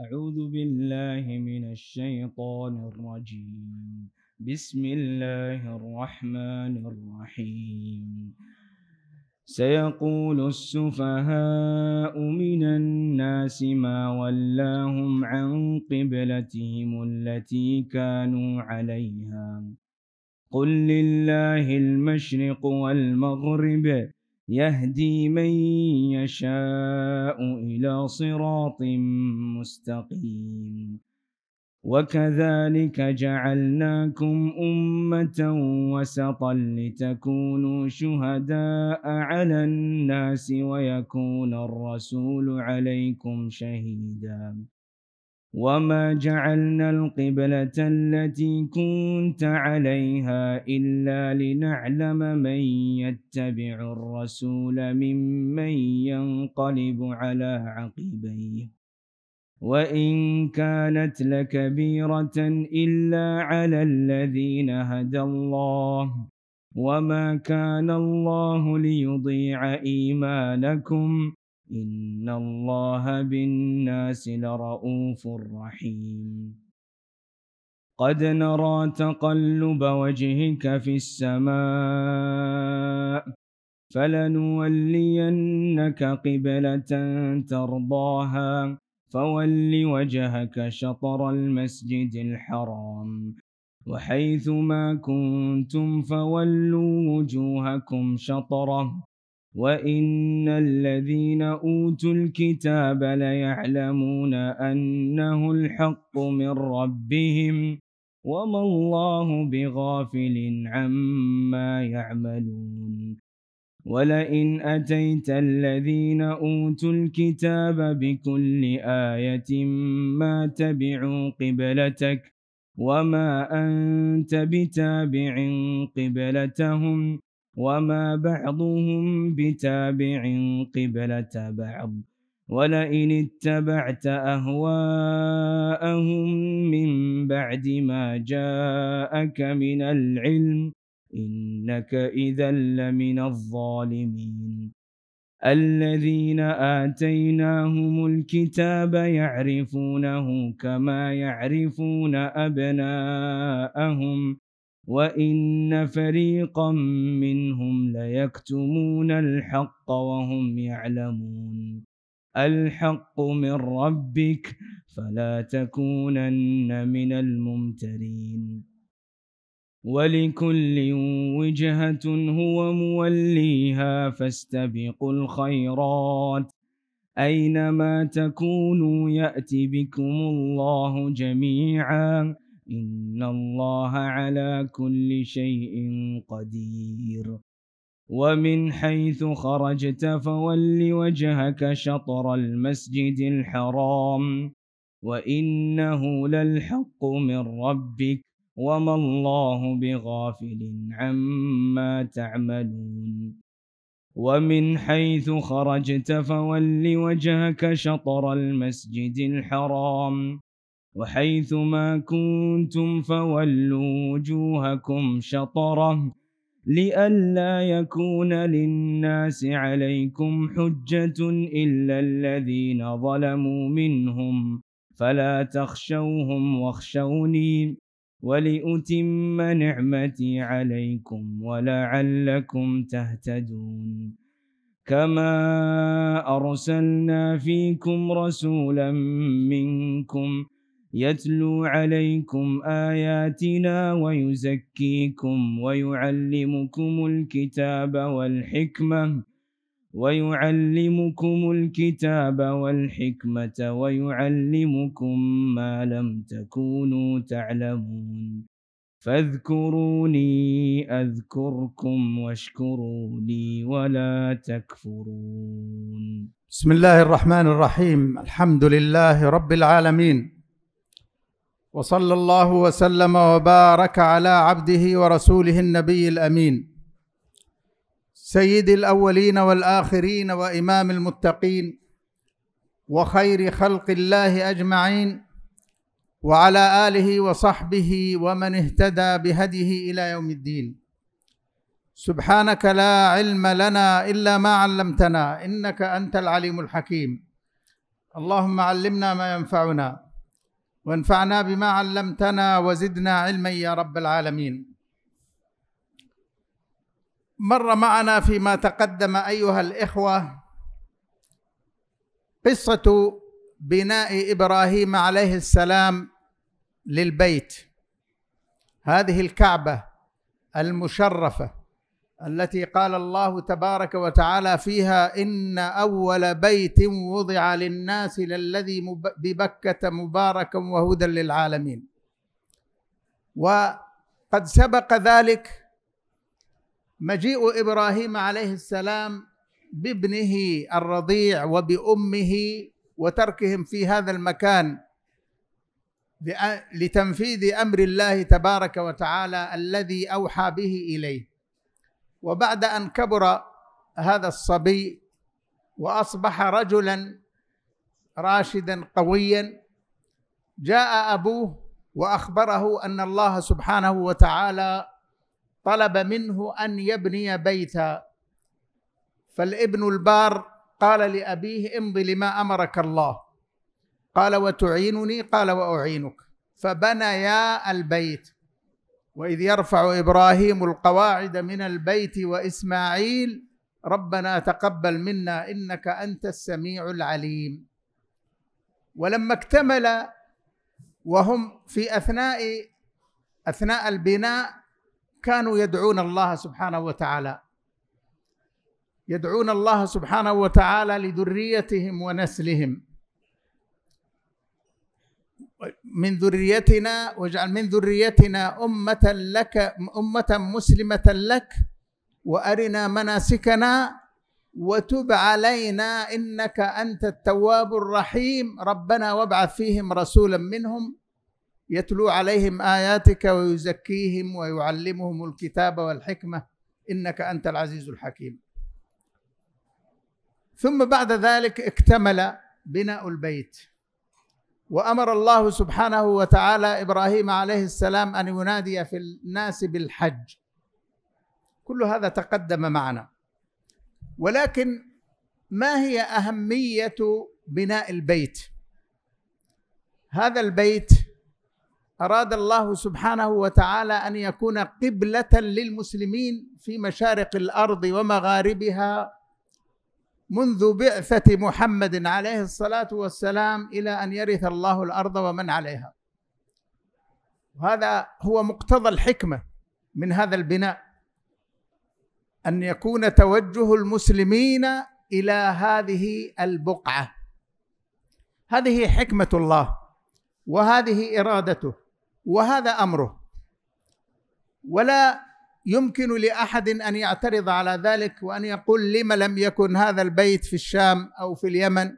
أعوذ بالله من الشيطان الرجيم بسم الله الرحمن الرحيم سيقول السفهاء من الناس ما ولاهم عن قبلتهم التي كانوا عليها قل لله المشرق والمغرب يهدي من يشاء إلى صراط مستقيم وكذلك جعلناكم أمة وسطا لتكونوا شهداء على الناس ويكون الرسول عليكم شهيداً وما جعلنا القبلة التي كنت عليها إلا لنعلم من يتبع الرسول ممن ينقلب على عقبيه وإن كانت لكبيرة إلا على الذين هدى الله وما كان الله ليضيع إيمانكم إن الله بالناس لرؤوف رحيم قد نرى تقلب وجهك في السماء فلنولينك قبلة ترضاها فول وجهك شطر المسجد الحرام وحيث ما كنتم فولوا وجوهكم شطره وَإِنَّ الَّذِينَ أُوتُوا الْكِتَابَ لَيَعْلَمُونَ أَنَّهُ الْحَقُّ مِنْ رَبِّهِمْ وَمَا اللَّهُ بِغَافِلٍ عَمَّا يَعْمَلُونَ وَلَئِنْ أَتَيْتَ الَّذِينَ أُوتُوا الْكِتَابَ بِكُلِّ آيَةٍ مَا تَبِعُوا قِبْلَتَكَ وَمَا أَنْتَ بِتَابِعٍ قِبْلَتَهُمْ وما بعضهم بتابع قبلة بعض ولئن اتبعت أهواءهم من بعد ما جاءك من العلم إنك إذا لمن الظالمين الذين آتيناهم الكتاب يعرفونه كما يعرفون أبناءهم وإن فريقا منهم ليكتمون الحق وهم يعلمون الحق من ربك فلا تكونن من الممترين ولكل وجهة هو موليها فاستبقوا الخيرات أينما تكونوا يأتي بكم الله جميعاً إن الله على كل شيء قدير ومن حيث خرجت فول وجهك شطر المسجد الحرام وإنه للحق من ربك وما الله بغافل عما تعملون ومن حيث خرجت فول وجهك شطر المسجد الحرام وحيث ما كنتم فولوا وجوهكم شطره لئلا يكون للناس عليكم حجة إلا الذين ظلموا منهم فلا تخشوهم واخشوني ولأتم نعمتي عليكم ولعلكم تهتدون كما أرسلنا فيكم رسولا منكم يتلو عليكم آياتنا ويزكيكم ويعلمكم الكتاب والحكمة ويعلمكم الكتاب والحكمة ويعلمكم ما لم تكونوا تعلمون فاذكروني أذكركم واشكروا لي ولا تكفرون بسم الله الرحمن الرحيم الحمد لله رب العالمين وصلى الله وسلم وبارك على عبده ورسوله النبي الامين سيد الاولين والاخرين وامام المتقين وخير خلق الله اجمعين وعلى اله وصحبه ومن اهتدى بهديه الى يوم الدين سبحانك لا علم لنا الا ما علمتنا انك انت العليم الحكيم اللهم علمنا ما ينفعنا وانفعنا بما علمتنا وزدنا علما يا رب العالمين مر معنا فيما تقدم ايها الاخوه قصه بناء ابراهيم عليه السلام للبيت هذه الكعبه المشرفه التي قال الله تبارك وتعالى فيها ان اول بيت وضع للناس للذي ببكه مباركا وهدى للعالمين وقد سبق ذلك مجيء ابراهيم عليه السلام بابنه الرضيع وبامه وتركهم في هذا المكان لتنفيذ امر الله تبارك وتعالى الذي اوحى به اليه وبعد ان كبر هذا الصبي واصبح رجلا راشدا قويا جاء ابوه واخبره ان الله سبحانه وتعالى طلب منه ان يبني بيتا فالابن البار قال لابيه امضي لما امرك الله قال وتعينني قال واعينك فبنيا البيت واذ يرفع ابراهيم القواعد من البيت واسماعيل ربنا تقبل منا انك انت السميع العليم ولما اكتمل وهم في اثناء اثناء البناء كانوا يدعون الله سبحانه وتعالى يدعون الله سبحانه وتعالى لذريتهم ونسلهم من ذريتنا واجعل من ذريتنا أمة لك أمة مسلمة لك وأرنا مناسكنا وتب علينا إنك أنت التواب الرحيم ربنا وابعث فيهم رسولا منهم يتلو عليهم آياتك ويزكيهم ويعلمهم الكتاب والحكمة إنك أنت العزيز الحكيم ثم بعد ذلك اكتمل بناء البيت وامر الله سبحانه وتعالى ابراهيم عليه السلام ان ينادي في الناس بالحج كل هذا تقدم معنا ولكن ما هي اهميه بناء البيت هذا البيت اراد الله سبحانه وتعالى ان يكون قبله للمسلمين في مشارق الارض ومغاربها منذ بعثة محمد عليه الصلاة والسلام إلى أن يرث الله الأرض ومن عليها وهذا هو مقتضى الحكمة من هذا البناء أن يكون توجه المسلمين إلى هذه البقعة هذه حكمة الله وهذه إرادته وهذا أمره ولا يمكن لاحد ان يعترض على ذلك وان يقول لم لم يكن هذا البيت في الشام او في اليمن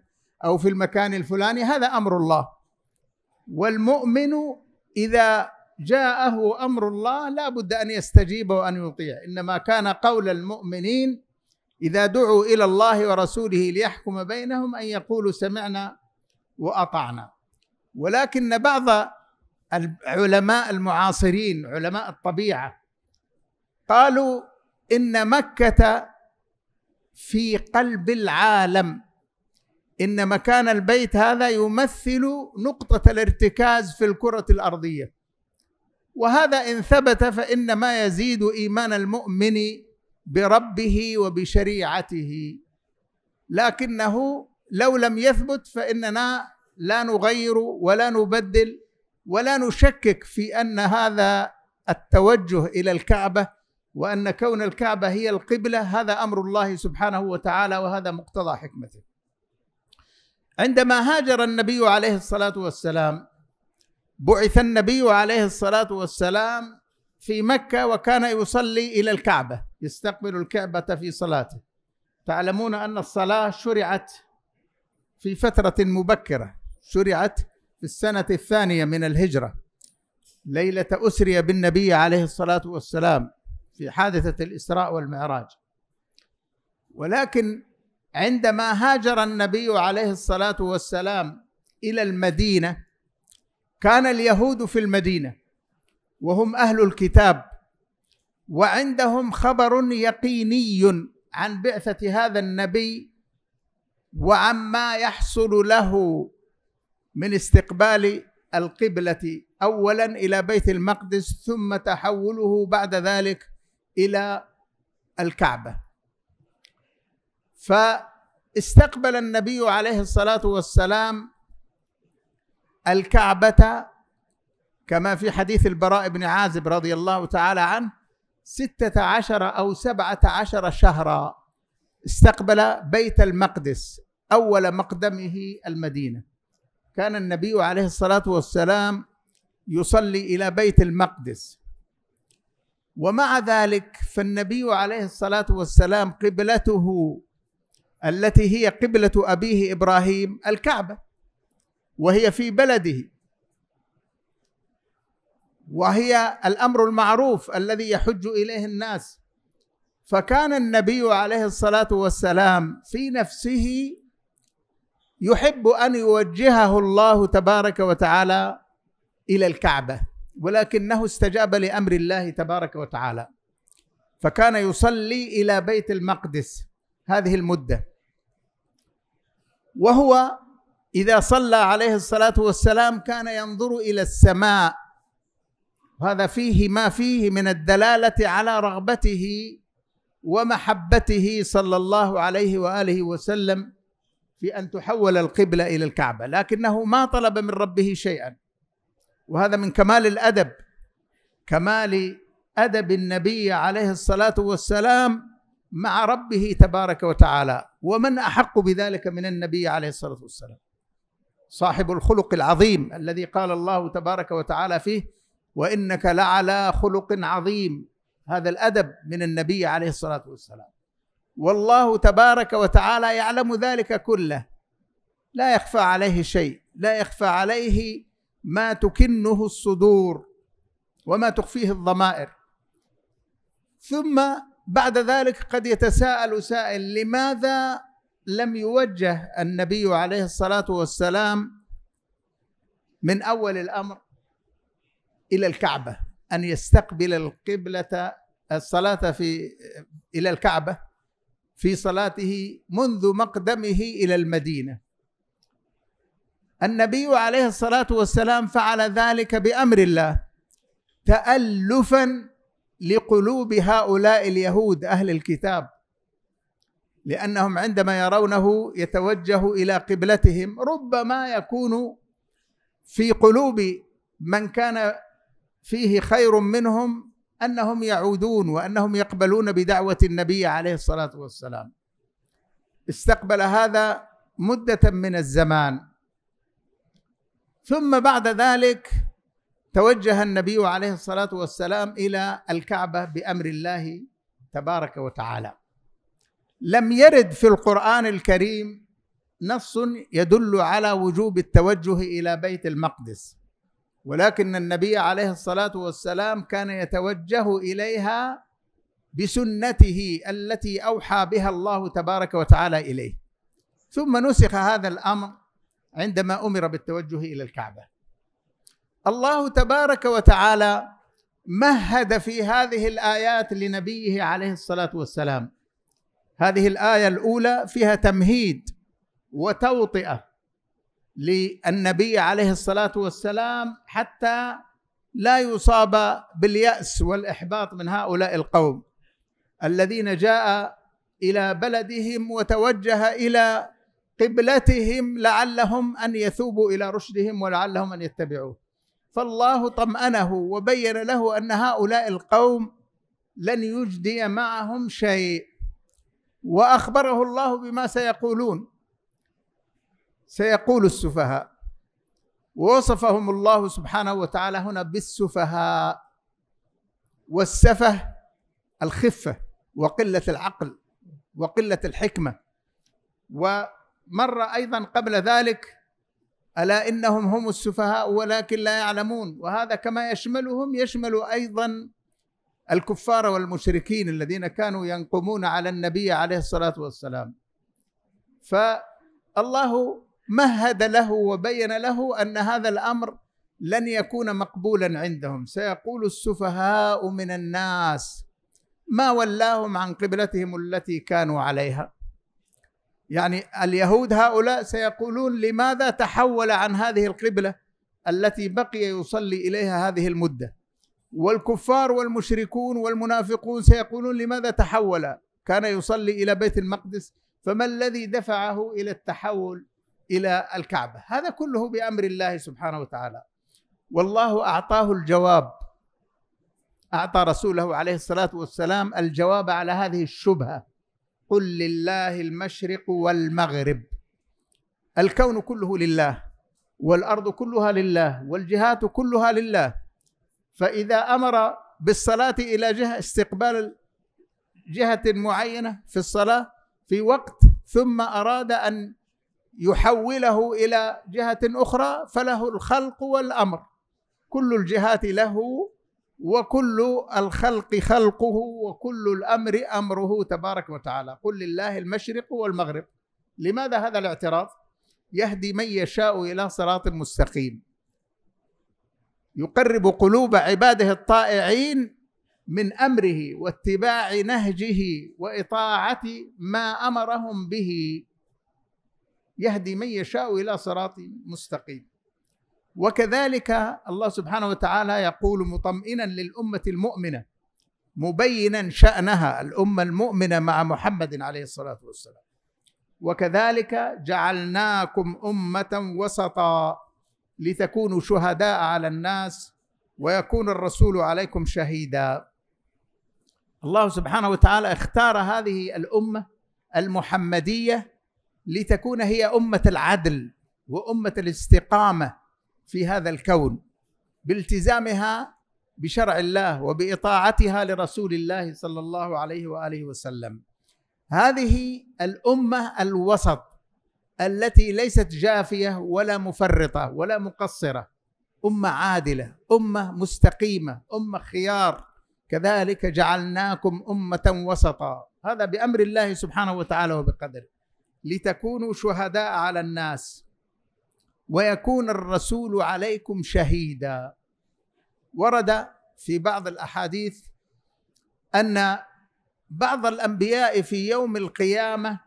او في المكان الفلاني هذا امر الله والمؤمن اذا جاءه امر الله لا بد ان يستجيب وان يطيع انما كان قول المؤمنين اذا دعوا الى الله ورسوله ليحكم بينهم ان يقولوا سمعنا واطعنا ولكن بعض العلماء المعاصرين علماء الطبيعه قالوا ان مكه في قلب العالم ان مكان البيت هذا يمثل نقطه الارتكاز في الكره الارضيه وهذا ان ثبت فانما يزيد ايمان المؤمن بربه وبشريعته لكنه لو لم يثبت فاننا لا نغير ولا نبدل ولا نشكك في ان هذا التوجه الى الكعبه وأن كون الكعبة هي القبلة هذا أمر الله سبحانه وتعالى وهذا مقتضى حكمته عندما هاجر النبي عليه الصلاة والسلام بعث النبي عليه الصلاة والسلام في مكة وكان يصلي إلى الكعبة يستقبل الكعبة في صلاته تعلمون أن الصلاة شرعت في فترة مبكرة شرعت في السنة الثانية من الهجرة ليلة أسري بالنبي عليه الصلاة والسلام في حادثه الاسراء والمعراج ولكن عندما هاجر النبي عليه الصلاه والسلام الى المدينه كان اليهود في المدينه وهم اهل الكتاب وعندهم خبر يقيني عن بعثه هذا النبي وعما يحصل له من استقبال القبله اولا الى بيت المقدس ثم تحوله بعد ذلك الى الكعبه فاستقبل النبي عليه الصلاه والسلام الكعبه كما في حديث البراء بن عازب رضي الله تعالى عنه ستة عشر أو سبعة عشر شهرا استقبل بيت المقدس أول مقدمه المدينة كان النبي عليه الصلاة والسلام يصلي إلى بيت المقدس ومع ذلك فالنبي عليه الصلاه والسلام قبلته التي هي قبله ابيه ابراهيم الكعبه وهي في بلده وهي الامر المعروف الذي يحج اليه الناس فكان النبي عليه الصلاه والسلام في نفسه يحب ان يوجهه الله تبارك وتعالى الى الكعبه ولكنه استجاب لامر الله تبارك وتعالى فكان يصلي الى بيت المقدس هذه المده وهو اذا صلى عليه الصلاه والسلام كان ينظر الى السماء هذا فيه ما فيه من الدلاله على رغبته ومحبته صلى الله عليه واله وسلم في ان تحول القبله الى الكعبه لكنه ما طلب من ربه شيئا وهذا من كمال الادب كمال ادب النبي عليه الصلاه والسلام مع ربه تبارك وتعالى ومن احق بذلك من النبي عليه الصلاه والسلام صاحب الخلق العظيم الذي قال الله تبارك وتعالى فيه وانك لعلى خلق عظيم هذا الادب من النبي عليه الصلاه والسلام والله تبارك وتعالى يعلم ذلك كله لا يخفى عليه شيء لا يخفى عليه ما تكنه الصدور وما تخفيه الضمائر ثم بعد ذلك قد يتساءل سائل لماذا لم يوجه النبي عليه الصلاه والسلام من اول الامر الى الكعبه ان يستقبل القبله الصلاه في الى الكعبه في صلاته منذ مقدمه الى المدينه النبي عليه الصلاه والسلام فعل ذلك بامر الله تالفا لقلوب هؤلاء اليهود اهل الكتاب لانهم عندما يرونه يتوجه الى قبلتهم ربما يكون في قلوب من كان فيه خير منهم انهم يعودون وانهم يقبلون بدعوه النبي عليه الصلاه والسلام استقبل هذا مده من الزمان ثم بعد ذلك توجه النبي عليه الصلاه والسلام الى الكعبه بامر الله تبارك وتعالى لم يرد في القران الكريم نص يدل على وجوب التوجه الى بيت المقدس ولكن النبي عليه الصلاه والسلام كان يتوجه اليها بسنته التي اوحى بها الله تبارك وتعالى اليه ثم نسخ هذا الامر عندما امر بالتوجه الى الكعبه الله تبارك وتعالى مهد في هذه الايات لنبيه عليه الصلاه والسلام هذه الايه الاولى فيها تمهيد وتوطئه للنبي عليه الصلاه والسلام حتى لا يصاب بالياس والاحباط من هؤلاء القوم الذين جاء الى بلدهم وتوجه الى قبلتهم لعلهم ان يثوبوا الى رشدهم ولعلهم ان يتبعوه فالله طمأنه وبين له ان هؤلاء القوم لن يجدي معهم شيء واخبره الله بما سيقولون سيقول السفهاء ووصفهم الله سبحانه وتعالى هنا بالسفهاء والسفه الخفه وقله العقل وقله الحكمه و مر ايضا قبل ذلك الا انهم هم السفهاء ولكن لا يعلمون وهذا كما يشملهم يشمل ايضا الكفار والمشركين الذين كانوا ينقمون على النبي عليه الصلاه والسلام فالله مهد له وبين له ان هذا الامر لن يكون مقبولا عندهم سيقول السفهاء من الناس ما ولاهم عن قبلتهم التي كانوا عليها يعني اليهود هؤلاء سيقولون لماذا تحول عن هذه القبله التي بقي يصلي اليها هذه المده والكفار والمشركون والمنافقون سيقولون لماذا تحول كان يصلي الى بيت المقدس فما الذي دفعه الى التحول الى الكعبه هذا كله بامر الله سبحانه وتعالى والله اعطاه الجواب اعطى رسوله عليه الصلاه والسلام الجواب على هذه الشبهه قل لله المشرق والمغرب الكون كله لله والارض كلها لله والجهات كلها لله فاذا امر بالصلاه الى جهه استقبال جهه معينه في الصلاه في وقت ثم اراد ان يحوله الى جهه اخرى فله الخلق والامر كل الجهات له وكل الخلق خلقه وكل الامر امره تبارك وتعالى قل لله المشرق والمغرب لماذا هذا الاعتراف يهدي من يشاء الى صراط مستقيم يقرب قلوب عباده الطائعين من امره واتباع نهجه واطاعه ما امرهم به يهدي من يشاء الى صراط مستقيم وكذلك الله سبحانه وتعالى يقول مطمئنا للامه المؤمنه مبينا شانها الامه المؤمنه مع محمد عليه الصلاه والسلام وكذلك جعلناكم امه وسطا لتكونوا شهداء على الناس ويكون الرسول عليكم شهيدا الله سبحانه وتعالى اختار هذه الامه المحمديه لتكون هي امه العدل وامه الاستقامه في هذا الكون بالتزامها بشرع الله وباطاعتها لرسول الله صلى الله عليه واله وسلم. هذه الامه الوسط التي ليست جافيه ولا مفرطه ولا مقصره. امه عادله، امه مستقيمه، امه خيار. كذلك جعلناكم امه وسطا، هذا بامر الله سبحانه وتعالى وبقدره. لتكونوا شهداء على الناس ويكون الرسول عليكم شهيدا ورد في بعض الاحاديث ان بعض الانبياء في يوم القيامه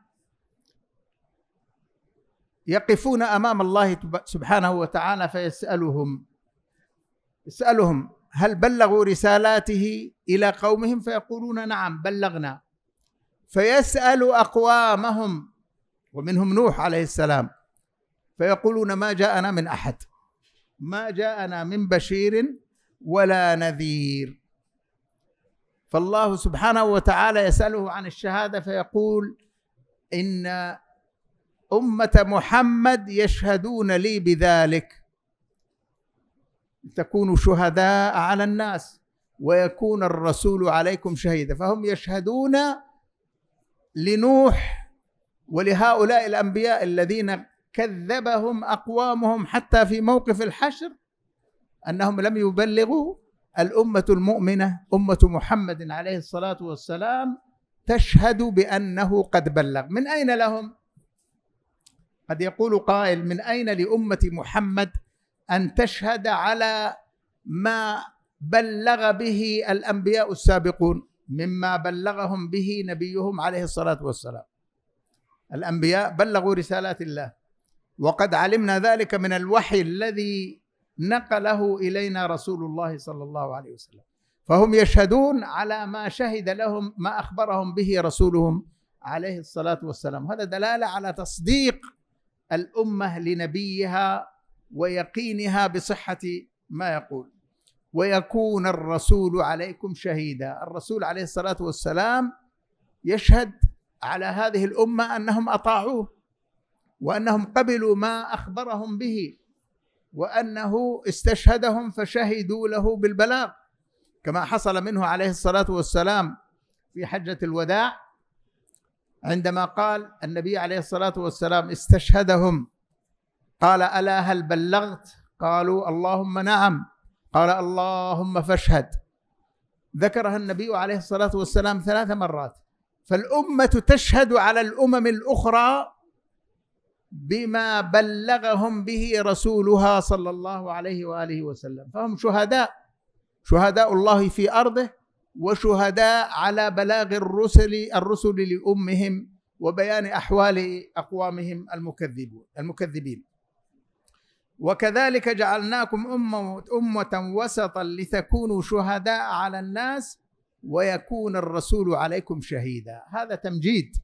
يقفون امام الله سبحانه وتعالى فيسالهم يسالهم هل بلغوا رسالاته الى قومهم فيقولون نعم بلغنا فيسال اقوامهم ومنهم نوح عليه السلام فيقولون ما جاءنا من احد ما جاءنا من بشير ولا نذير فالله سبحانه وتعالى يساله عن الشهاده فيقول ان امه محمد يشهدون لي بذلك تكونوا شهداء على الناس ويكون الرسول عليكم شهيدا فهم يشهدون لنوح ولهؤلاء الانبياء الذين كذبهم اقوامهم حتى في موقف الحشر انهم لم يبلغوا الامه المؤمنه امه محمد عليه الصلاه والسلام تشهد بانه قد بلغ من اين لهم قد يقول قائل من اين لامه محمد ان تشهد على ما بلغ به الانبياء السابقون مما بلغهم به نبيهم عليه الصلاه والسلام الانبياء بلغوا رسالات الله وقد علمنا ذلك من الوحي الذي نقله الينا رسول الله صلى الله عليه وسلم فهم يشهدون على ما شهد لهم ما اخبرهم به رسولهم عليه الصلاه والسلام هذا دلاله على تصديق الامه لنبيها ويقينها بصحه ما يقول ويكون الرسول عليكم شهيدا الرسول عليه الصلاه والسلام يشهد على هذه الامه انهم اطاعوه وانهم قبلوا ما اخبرهم به وانه استشهدهم فشهدوا له بالبلاغ كما حصل منه عليه الصلاه والسلام في حجه الوداع عندما قال النبي عليه الصلاه والسلام استشهدهم قال الا هل بلغت قالوا اللهم نعم قال اللهم فاشهد ذكرها النبي عليه الصلاه والسلام ثلاث مرات فالامه تشهد على الامم الاخرى بما بلغهم به رسولها صلى الله عليه واله وسلم فهم شهداء شهداء الله في ارضه وشهداء على بلاغ الرسل الرسل لامهم وبيان احوال اقوامهم المكذبون المكذبين وكذلك جعلناكم امه امه وسطا لتكونوا شهداء على الناس ويكون الرسول عليكم شهيدا هذا تمجيد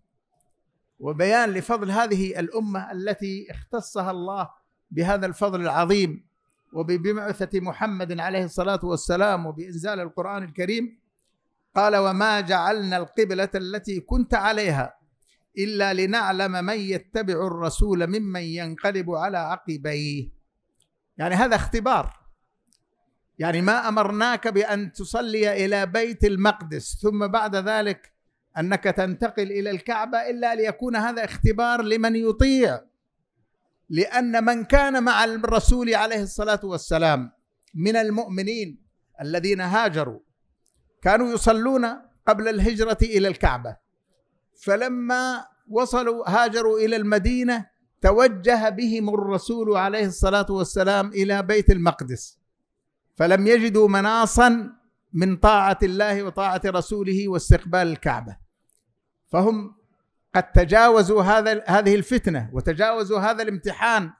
وبيان لفضل هذه الامه التي اختصها الله بهذا الفضل العظيم وببعثه محمد عليه الصلاه والسلام وبانزال القران الكريم قال وما جعلنا القبله التي كنت عليها الا لنعلم من يتبع الرسول ممن ينقلب على عقبيه يعني هذا اختبار يعني ما امرناك بان تصلي الى بيت المقدس ثم بعد ذلك انك تنتقل الى الكعبه الا ليكون هذا اختبار لمن يطيع لان من كان مع الرسول عليه الصلاه والسلام من المؤمنين الذين هاجروا كانوا يصلون قبل الهجره الى الكعبه فلما وصلوا هاجروا الى المدينه توجه بهم الرسول عليه الصلاه والسلام الى بيت المقدس فلم يجدوا مناصا من طاعه الله وطاعه رسوله واستقبال الكعبه فهم قد تجاوزوا هذا هذه الفتنه وتجاوزوا هذا الامتحان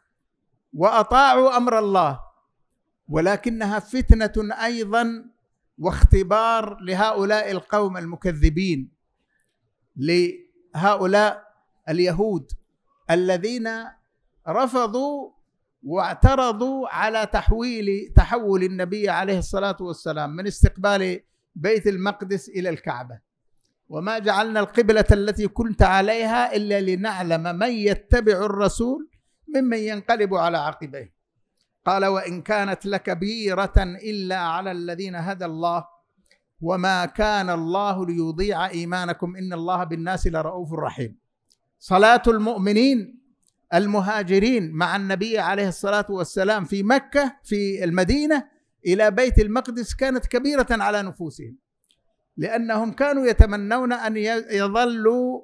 واطاعوا امر الله ولكنها فتنه ايضا واختبار لهؤلاء القوم المكذبين لهؤلاء اليهود الذين رفضوا واعترضوا على تحويل تحول النبي عليه الصلاه والسلام من استقبال بيت المقدس الى الكعبه وما جعلنا القبلة التي كنت عليها إلا لنعلم من يتبع الرسول ممن ينقلب على عقبيه قال وإن كانت لكبيرة إلا على الذين هدى الله وما كان الله ليضيع إيمانكم إن الله بالناس لرؤوف رحيم صلاة المؤمنين المهاجرين مع النبي عليه الصلاة والسلام في مكة في المدينة إلى بيت المقدس كانت كبيرة على نفوسهم لأنهم كانوا يتمنون أن يظلوا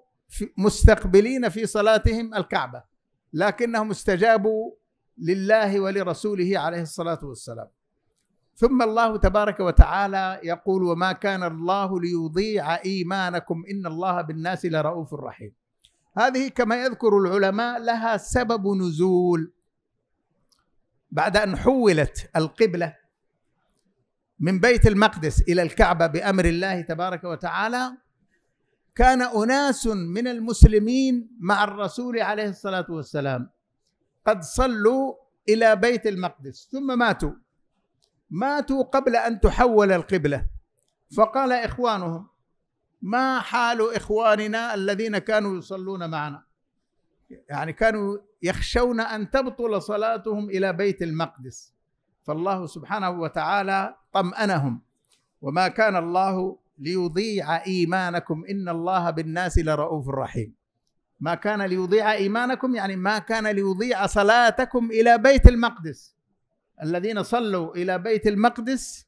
مستقبلين في صلاتهم الكعبة لكنهم استجابوا لله ولرسوله عليه الصلاة والسلام ثم الله تبارك وتعالى يقول وما كان الله ليضيع إيمانكم إن الله بالناس لرؤوف رحيم هذه كما يذكر العلماء لها سبب نزول بعد أن حولت القبلة من بيت المقدس الى الكعبه بامر الله تبارك وتعالى كان اناس من المسلمين مع الرسول عليه الصلاه والسلام قد صلوا الى بيت المقدس ثم ماتوا ماتوا قبل ان تحول القبله فقال اخوانهم ما حال اخواننا الذين كانوا يصلون معنا يعني كانوا يخشون ان تبطل صلاتهم الى بيت المقدس فالله سبحانه وتعالى طمأنهم وما كان الله ليضيع إيمانكم إن الله بالناس لرؤوف رحيم ما كان ليضيع إيمانكم يعني ما كان ليضيع صلاتكم إلى بيت المقدس الذين صلوا إلى بيت المقدس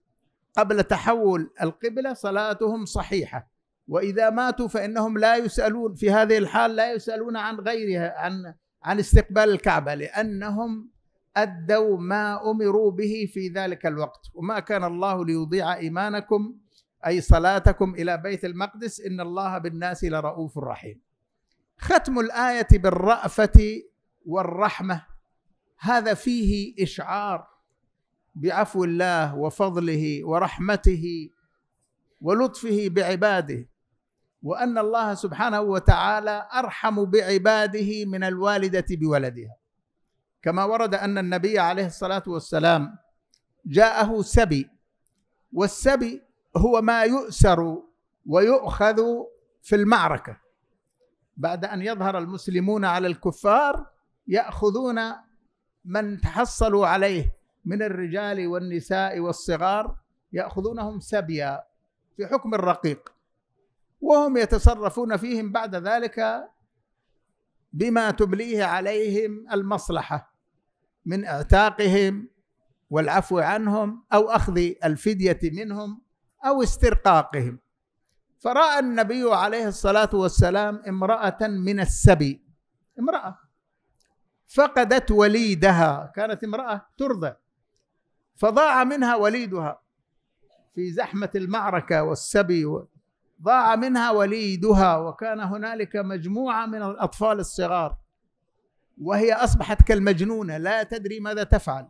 قبل تحول القبلة صلاتهم صحيحة وإذا ماتوا فإنهم لا يسألون في هذه الحال لا يسألون عن غيرها عن عن استقبال الكعبة لأنهم ادوا ما امروا به في ذلك الوقت وما كان الله ليضيع ايمانكم اي صلاتكم الى بيت المقدس ان الله بالناس لرؤوف رحيم ختم الايه بالرافه والرحمه هذا فيه اشعار بعفو الله وفضله ورحمته ولطفه بعباده وان الله سبحانه وتعالى ارحم بعباده من الوالده بولدها كما ورد ان النبي عليه الصلاه والسلام جاءه سبي والسبي هو ما يؤسر ويؤخذ في المعركه بعد ان يظهر المسلمون على الكفار ياخذون من تحصلوا عليه من الرجال والنساء والصغار ياخذونهم سبيا في حكم الرقيق وهم يتصرفون فيهم بعد ذلك بما تبليه عليهم المصلحه من اعتاقهم والعفو عنهم او اخذ الفديه منهم او استرقاقهم فراى النبي عليه الصلاه والسلام امراه من السبي امراه فقدت وليدها كانت امراه ترضع فضاع منها وليدها في زحمه المعركه والسبي ضاع منها وليدها وكان هنالك مجموعه من الاطفال الصغار وهي اصبحت كالمجنونه لا تدري ماذا تفعل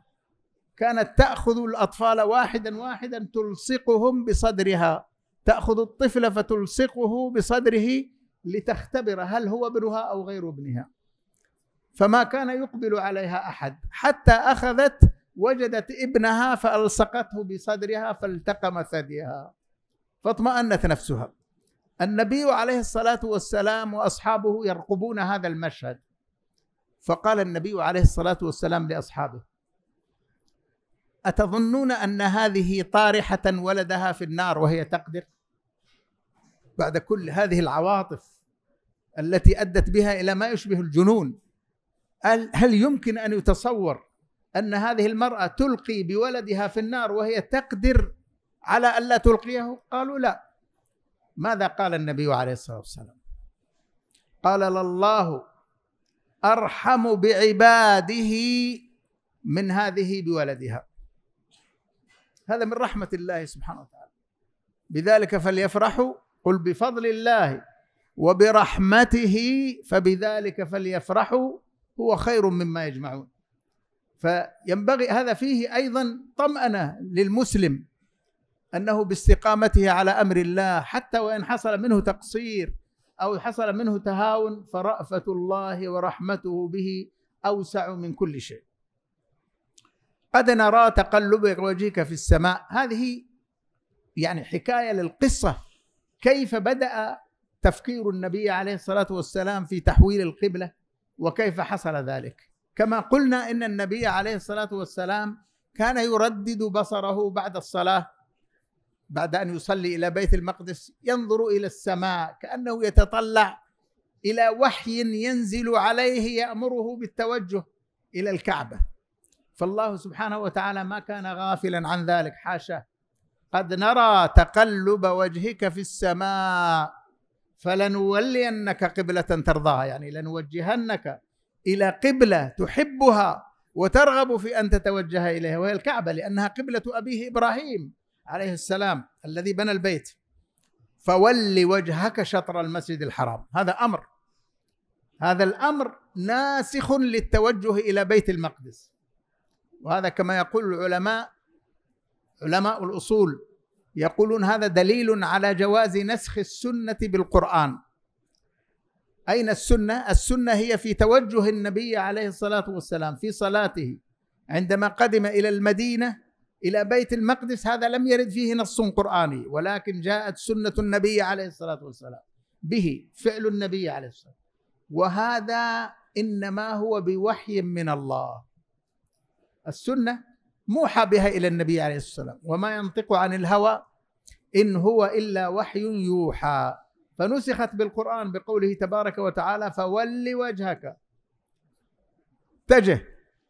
كانت تاخذ الاطفال واحدا واحدا تلصقهم بصدرها تاخذ الطفل فتلصقه بصدره لتختبر هل هو ابنها او غير ابنها فما كان يقبل عليها احد حتى اخذت وجدت ابنها فالصقته بصدرها فالتقم ثديها فاطمأنت نفسها النبي عليه الصلاه والسلام واصحابه يرقبون هذا المشهد فقال النبي عليه الصلاه والسلام لاصحابه اتظنون ان هذه طارحه ولدها في النار وهي تقدر بعد كل هذه العواطف التي ادت بها الى ما يشبه الجنون هل يمكن ان يتصور ان هذه المراه تلقي بولدها في النار وهي تقدر على الا تلقيه قالوا لا ماذا قال النبي عليه الصلاه والسلام قال الله ارحم بعباده من هذه بولدها هذا من رحمه الله سبحانه وتعالى بذلك فليفرحوا قل بفضل الله وبرحمته فبذلك فليفرحوا هو خير مما يجمعون فينبغي هذا فيه ايضا طمانه للمسلم انه باستقامته على امر الله حتى وان حصل منه تقصير او حصل منه تهاون فرأفة الله ورحمته به اوسع من كل شيء. قد نرى تقلب وجهك في السماء، هذه يعني حكايه للقصه كيف بدأ تفكير النبي عليه الصلاه والسلام في تحويل القبله وكيف حصل ذلك. كما قلنا ان النبي عليه الصلاه والسلام كان يردد بصره بعد الصلاه بعد ان يصلي الى بيت المقدس ينظر الى السماء كانه يتطلع الى وحي ينزل عليه يامره بالتوجه الى الكعبه فالله سبحانه وتعالى ما كان غافلا عن ذلك حاشا قد نرى تقلب وجهك في السماء فلنولينك قبله ترضاها يعني لنوجهنك الى قبله تحبها وترغب في ان تتوجه اليها وهي الكعبه لانها قبله ابيه ابراهيم عليه السلام الذي بنى البيت فول وجهك شطر المسجد الحرام هذا امر هذا الامر ناسخ للتوجه الى بيت المقدس وهذا كما يقول العلماء علماء الاصول يقولون هذا دليل على جواز نسخ السنه بالقران اين السنه السنه هي في توجه النبي عليه الصلاه والسلام في صلاته عندما قدم الى المدينه الى بيت المقدس هذا لم يرد فيه نص قراني ولكن جاءت سنه النبي عليه الصلاه والسلام به فعل النبي عليه الصلاه والسلام وهذا انما هو بوحي من الله السنه موحى بها الى النبي عليه الصلاه والسلام وما ينطق عن الهوى ان هو الا وحي يوحى فنسخت بالقران بقوله تبارك وتعالى فول وجهك اتجه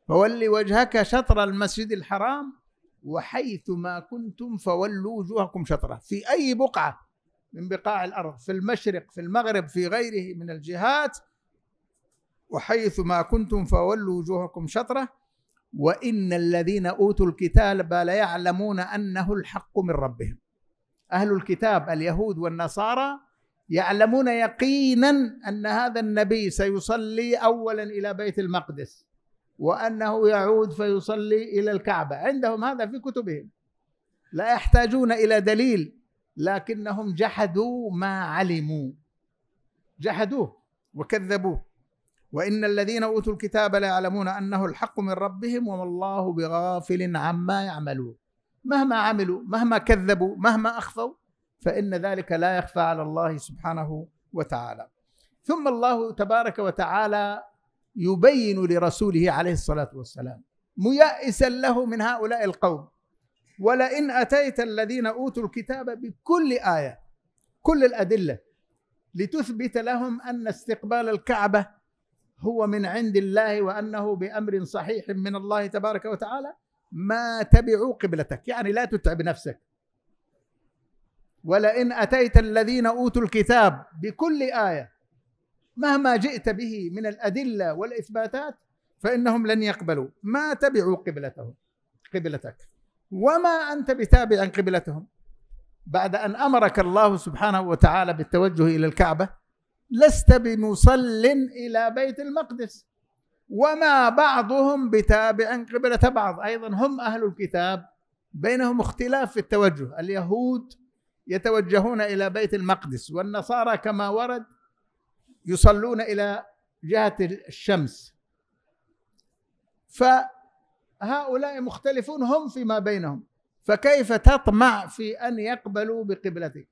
فول وجهك شطر المسجد الحرام وحيث ما كنتم فولوا وجوهكم شطرة في أي بقعة من بقاع الأرض في المشرق في المغرب في غيره من الجهات وحيث ما كنتم فولوا وجوهكم شطرة وإن الذين أوتوا الكتاب ليعلمون أنه الحق من ربهم أهل الكتاب اليهود والنصارى يعلمون يقينا أن هذا النبي سيصلي أولا إلى بيت المقدس وأنه يعود فيصلي إلى الكعبة عندهم هذا في كتبهم لا يحتاجون إلى دليل لكنهم جحدوا ما علموا جحدوه وكذبوه وإن الذين أوتوا الكتاب لا يعلمون أنه الحق من ربهم وما الله بغافل عما يعملون مهما عملوا مهما كذبوا مهما أخفوا فإن ذلك لا يخفى على الله سبحانه وتعالى ثم الله تبارك وتعالى يبين لرسوله عليه الصلاه والسلام ميائسا له من هؤلاء القوم ولئن اتيت الذين اوتوا الكتاب بكل ايه كل الادله لتثبت لهم ان استقبال الكعبه هو من عند الله وانه بامر صحيح من الله تبارك وتعالى ما تبعوا قبلتك يعني لا تتعب نفسك ولئن اتيت الذين اوتوا الكتاب بكل ايه مهما جئت به من الأدلة والإثباتات فإنهم لن يقبلوا ما تبعوا قبلتهم قبلتك وما أنت بتابع قبلتهم بعد أن أمرك الله سبحانه وتعالى بالتوجه إلى الكعبة لست بمصل إلى بيت المقدس وما بعضهم بتابع قبلة بعض أيضا هم أهل الكتاب بينهم اختلاف في التوجه اليهود يتوجهون إلى بيت المقدس والنصارى كما ورد يصلون الى جهه الشمس فهؤلاء مختلفون هم فيما بينهم فكيف تطمع في ان يقبلوا بقبلتك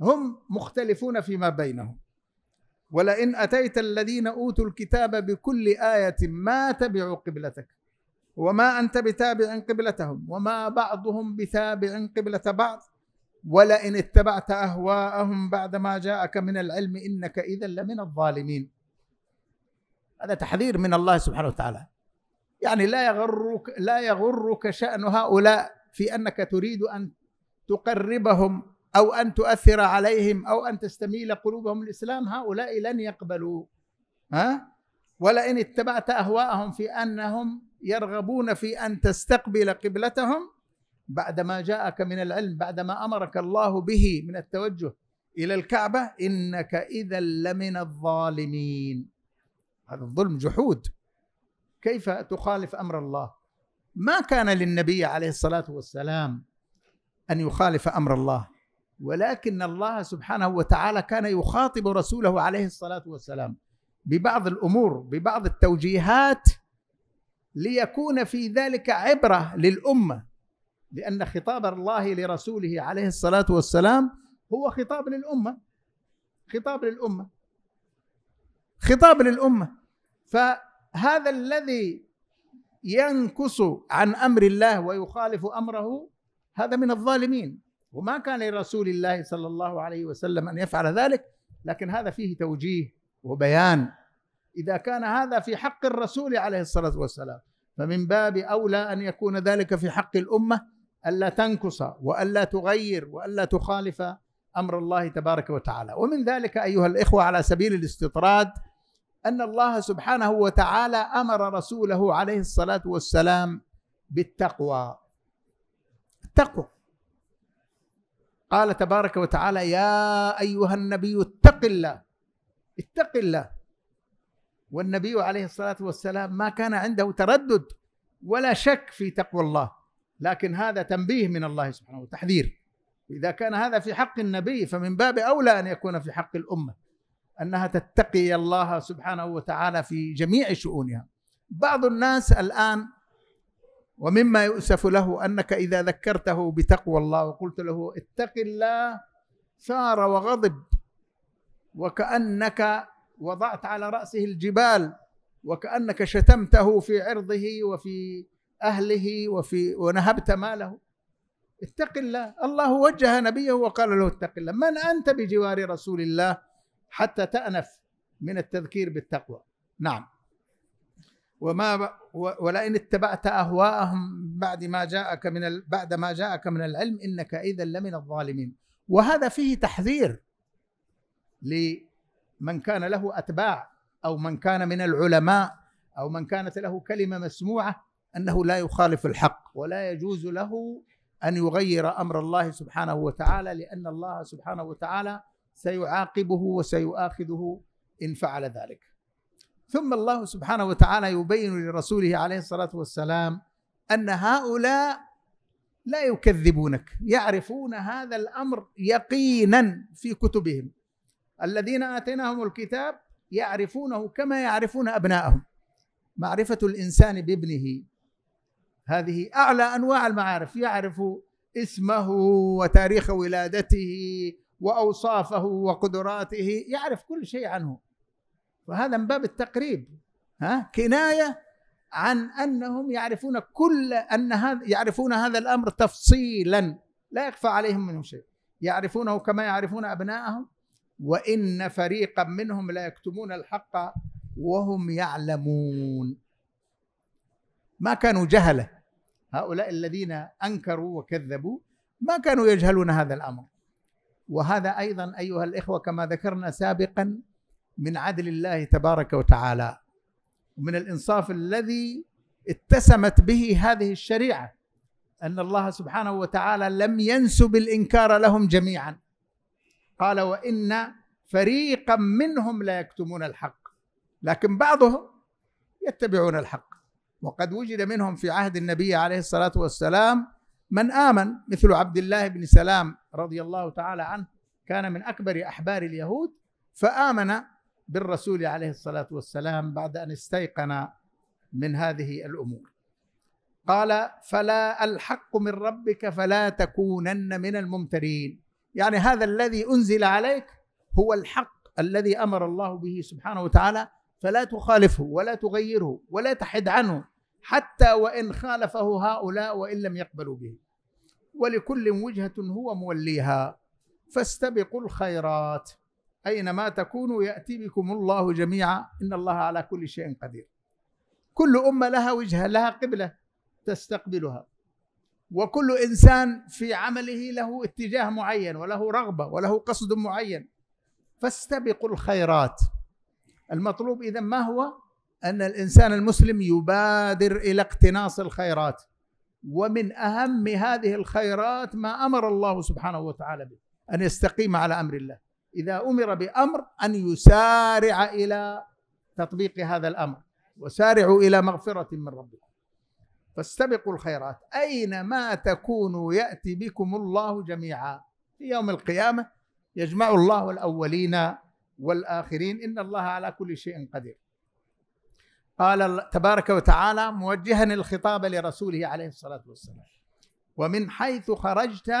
هم مختلفون فيما بينهم ولئن اتيت الذين اوتوا الكتاب بكل ايه ما تبعوا قبلتك وما انت بتابع قبلتهم وما بعضهم بتابع قبله بعض ولئن اتبعت اهواءهم بعد ما جاءك من العلم انك اذا لمن الظالمين هذا تحذير من الله سبحانه وتعالى يعني لا يغرك لا يغرك شان هؤلاء في انك تريد ان تقربهم او ان تؤثر عليهم او ان تستميل قلوبهم الاسلام هؤلاء لن يقبلوا ها ولئن اتبعت اهواءهم في انهم يرغبون في ان تستقبل قبلتهم بعد ما جاءك من العلم بعد ما امرك الله به من التوجه الى الكعبه انك اذا لمن الظالمين هذا الظلم جحود كيف تخالف امر الله ما كان للنبي عليه الصلاه والسلام ان يخالف امر الله ولكن الله سبحانه وتعالى كان يخاطب رسوله عليه الصلاه والسلام ببعض الامور ببعض التوجيهات ليكون في ذلك عبره للامه لأن خطاب الله لرسوله عليه الصلاة والسلام هو خطاب للأمة خطاب للأمة خطاب للأمة فهذا الذي ينكص عن أمر الله ويخالف أمره هذا من الظالمين وما كان لرسول الله صلى الله عليه وسلم أن يفعل ذلك لكن هذا فيه توجيه وبيان إذا كان هذا في حق الرسول عليه الصلاة والسلام فمن باب أولى أن يكون ذلك في حق الأمة ألا تنكص وألا تغير وألا تخالف أمر الله تبارك وتعالى ومن ذلك أيها الإخوة على سبيل الاستطراد أن الله سبحانه وتعالى أمر رسوله عليه الصلاة والسلام بالتقوى التقوى قال تبارك وتعالى يا أيها النبي اتق الله اتق الله والنبي عليه الصلاة والسلام ما كان عنده تردد ولا شك في تقوى الله لكن هذا تنبيه من الله سبحانه وتحذير إذا كان هذا في حق النبي فمن باب أولى أن يكون في حق الأمة أنها تتقي الله سبحانه وتعالى في جميع شؤونها بعض الناس الآن ومما يؤسف له أنك إذا ذكرته بتقوى الله وقلت له اتق الله ثار وغضب وكأنك وضعت على رأسه الجبال وكأنك شتمته في عرضه وفي أهله وفي ونهبت ماله اتق الله الله وجه نبيه وقال له اتق الله من أنت بجوار رسول الله حتى تأنف من التذكير بالتقوى نعم وما ولئن اتبعت اهواءهم بعد ما جاءك من ال... بعد ما جاءك من العلم انك اذا لمن الظالمين وهذا فيه تحذير لمن كان له اتباع او من كان من العلماء او من كانت له كلمه مسموعه انه لا يخالف الحق ولا يجوز له ان يغير امر الله سبحانه وتعالى لان الله سبحانه وتعالى سيعاقبه وسيؤاخذه ان فعل ذلك. ثم الله سبحانه وتعالى يبين لرسوله عليه الصلاه والسلام ان هؤلاء لا يكذبونك، يعرفون هذا الامر يقينا في كتبهم. الذين اتيناهم الكتاب يعرفونه كما يعرفون ابنائهم. معرفه الانسان بابنه هذه أعلى أنواع المعارف يعرف اسمه وتاريخ ولادته وأوصافه وقدراته يعرف كل شيء عنه وهذا من باب التقريب ها كناية عن أنهم يعرفون كل أن هذا يعرفون هذا الأمر تفصيلا لا يخفى عليهم منه شيء يعرفونه كما يعرفون أبنائهم وإن فريقا منهم لا يكتمون الحق وهم يعلمون ما كانوا جهله هؤلاء الذين انكروا وكذبوا ما كانوا يجهلون هذا الامر وهذا ايضا ايها الاخوه كما ذكرنا سابقا من عدل الله تبارك وتعالى ومن الانصاف الذي اتسمت به هذه الشريعه ان الله سبحانه وتعالى لم ينسب الانكار لهم جميعا قال وان فريقا منهم لا يكتمون الحق لكن بعضهم يتبعون الحق وقد وجد منهم في عهد النبي عليه الصلاة والسلام من آمن مثل عبد الله بن سلام رضي الله تعالى عنه كان من أكبر أحبار اليهود فآمن بالرسول عليه الصلاة والسلام بعد أن استيقن من هذه الأمور قال فلا الحق من ربك فلا تكونن من الممترين يعني هذا الذي أنزل عليك هو الحق الذي أمر الله به سبحانه وتعالى فلا تخالفه ولا تغيره ولا تحد عنه حتى وان خالفه هؤلاء وان لم يقبلوا به ولكل وجهه هو موليها فاستبقوا الخيرات اينما تكونوا ياتي بكم الله جميعا ان الله على كل شيء قدير كل امه لها وجهه لها قبله تستقبلها وكل انسان في عمله له اتجاه معين وله رغبه وله قصد معين فاستبقوا الخيرات المطلوب اذا ما هو ان الانسان المسلم يبادر الى اقتناص الخيرات ومن اهم هذه الخيرات ما امر الله سبحانه وتعالى به ان يستقيم على امر الله اذا امر بامر ان يسارع الى تطبيق هذا الامر وسارعوا الى مغفره من ربكم فاستبقوا الخيرات اينما تكونوا ياتي بكم الله جميعا في يوم القيامه يجمع الله الاولين والاخرين ان الله على كل شيء قدير قال تبارك وتعالى موجها الخطاب لرسوله عليه الصلاه والسلام ومن حيث خرجت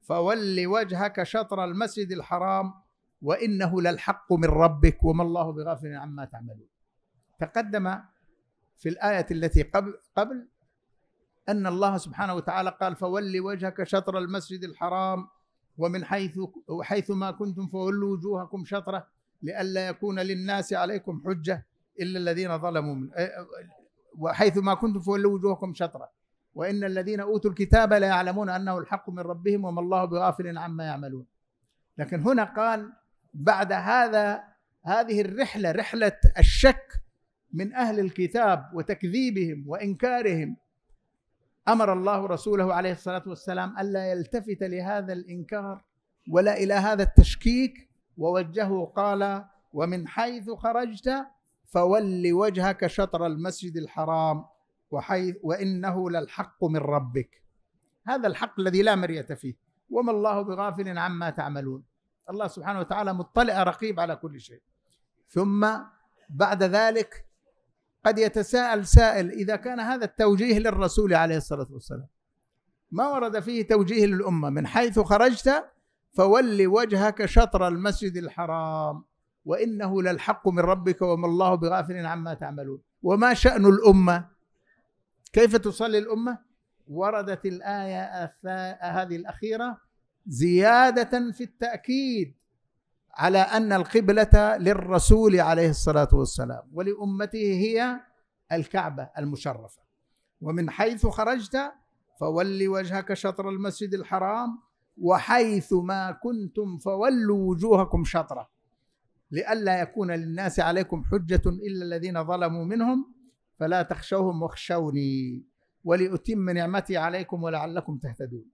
فول وجهك شطر المسجد الحرام وانه للحق من ربك وما الله بغافل عما تعملون تقدم في الايه التي قبل قبل ان الله سبحانه وتعالى قال فول وجهك شطر المسجد الحرام ومن حيث حيث ما كنتم فولوا وجوهكم شطره لئلا يكون للناس عليكم حجه إلا الذين ظلموا من وحيث ما كنتم فولوا وجوهكم شطرة وإن الذين أوتوا الكتاب لا يعلمون أنه الحق من ربهم وما الله بغافل عما يعملون لكن هنا قال بعد هذا هذه الرحلة رحلة الشك من أهل الكتاب وتكذيبهم وإنكارهم امر الله رسوله عليه الصلاه والسلام الا يلتفت لهذا الانكار ولا الى هذا التشكيك ووجهه قال ومن حيث خرجت فول وجهك شطر المسجد الحرام وحيث وانه للحق من ربك هذا الحق الذي لا مريه فيه وما الله بغافل عما تعملون الله سبحانه وتعالى مطلع رقيب على كل شيء ثم بعد ذلك قد يتساءل سائل اذا كان هذا التوجيه للرسول عليه الصلاه والسلام ما ورد فيه توجيه للامه من حيث خرجت فول وجهك شطر المسجد الحرام وانه للحق من ربك وما الله بغافل عما تعملون وما شان الامه كيف تصلي الامه وردت الايه هذه الاخيره زياده في التاكيد على ان القبله للرسول عليه الصلاه والسلام ولامته هي الكعبه المشرفه ومن حيث خرجت فول وجهك شطر المسجد الحرام وحيث ما كنتم فولوا وجوهكم شطره لئلا يكون للناس عليكم حجة إلا الذين ظلموا منهم فلا تخشوهم واخشوني ولأتم نعمتي عليكم ولعلكم تهتدون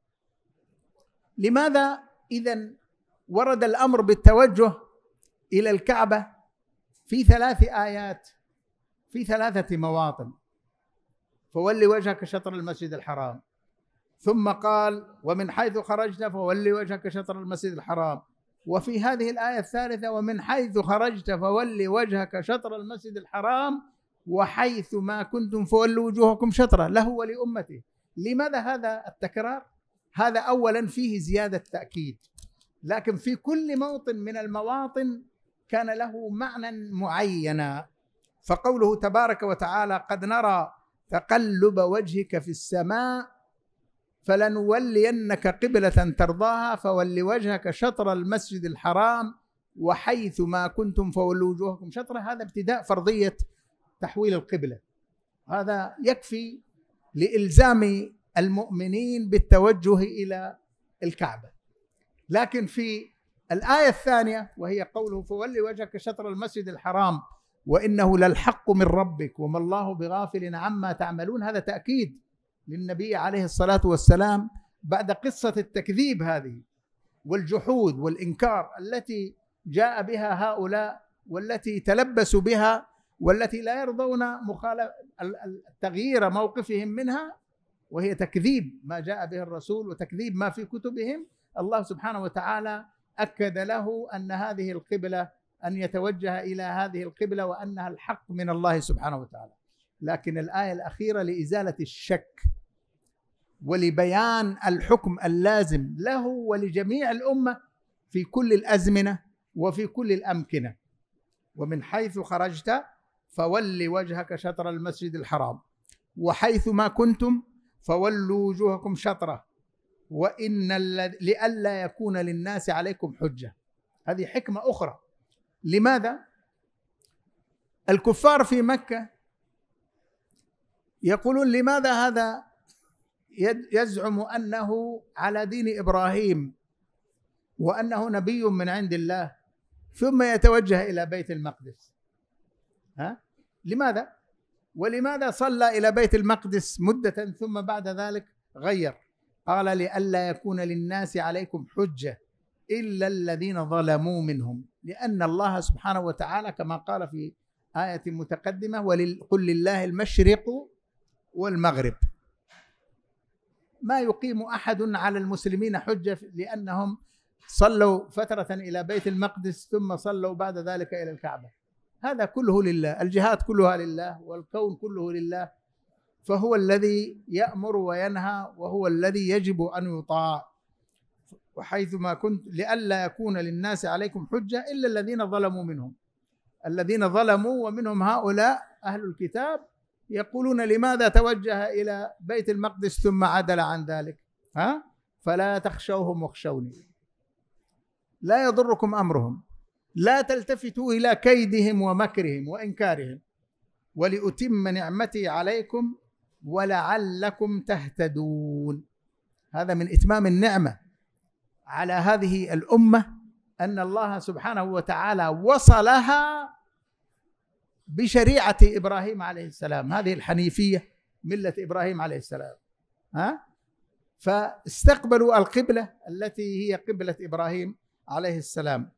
لماذا إذا ورد الأمر بالتوجه إلى الكعبة في ثلاث آيات في ثلاثة مواطن فولي وجهك شطر المسجد الحرام ثم قال ومن حيث خرجت فولي وجهك شطر المسجد الحرام وفي هذه الآية الثالثة ومن حيث خرجت فول وجهك شطر المسجد الحرام وحيث ما كنتم فولوا وجوهكم شطرة له ولأمته لماذا هذا التكرار؟ هذا أولا فيه زيادة تأكيد لكن في كل موطن من المواطن كان له معنى معينا فقوله تبارك وتعالى قد نرى تقلب وجهك في السماء فلنولينك قبلة ترضاها فول وجهك شطر المسجد الحرام وحيث ما كنتم فولوا وجوهكم شطره هذا ابتداء فرضية تحويل القبلة هذا يكفي لإلزام المؤمنين بالتوجه إلى الكعبة لكن في الآية الثانية وهي قوله فول وجهك شطر المسجد الحرام وإنه للحق من ربك وما الله بغافل عما تعملون هذا تأكيد للنبي عليه الصلاه والسلام بعد قصه التكذيب هذه والجحود والانكار التي جاء بها هؤلاء والتي تلبسوا بها والتي لا يرضون مخالف تغيير موقفهم منها وهي تكذيب ما جاء به الرسول وتكذيب ما في كتبهم الله سبحانه وتعالى اكد له ان هذه القبله ان يتوجه الى هذه القبله وانها الحق من الله سبحانه وتعالى لكن الايه الاخيره لازاله الشك ولبيان الحكم اللازم له ولجميع الامه في كل الازمنه وفي كل الامكنه ومن حيث خرجت فول وجهك شطر المسجد الحرام وحيث ما كنتم فولوا وجوهكم شطره وان لئلا يكون للناس عليكم حجه هذه حكمه اخرى لماذا الكفار في مكه يقولون لماذا هذا يزعم انه على دين ابراهيم وانه نبي من عند الله ثم يتوجه الى بيت المقدس ها لماذا ولماذا صلى الى بيت المقدس مده ثم بعد ذلك غير قال لئلا يكون للناس عليكم حجه الا الذين ظلموا منهم لان الله سبحانه وتعالى كما قال في ايه متقدمه قل لله المشرق والمغرب ما يقيم احد على المسلمين حجه لانهم صلوا فتره الى بيت المقدس ثم صلوا بعد ذلك الى الكعبه هذا كله لله الجهات كلها لله والكون كله لله فهو الذي يامر وينهى وهو الذي يجب ان يطاع وحيثما كنت لئلا يكون للناس عليكم حجه الا الذين ظلموا منهم الذين ظلموا ومنهم هؤلاء اهل الكتاب يقولون لماذا توجه إلى بيت المقدس ثم عدل عن ذلك ها؟ فلا تخشوهم واخشوني لا يضركم أمرهم لا تلتفتوا إلى كيدهم ومكرهم وإنكارهم ولأتم نعمتي عليكم ولعلكم تهتدون هذا من إتمام النعمة على هذه الأمة أن الله سبحانه وتعالى وصلها بشريعة إبراهيم عليه السلام هذه الحنيفية ملة إبراهيم عليه السلام ها فاستقبلوا القبلة التي هي قبلة إبراهيم عليه السلام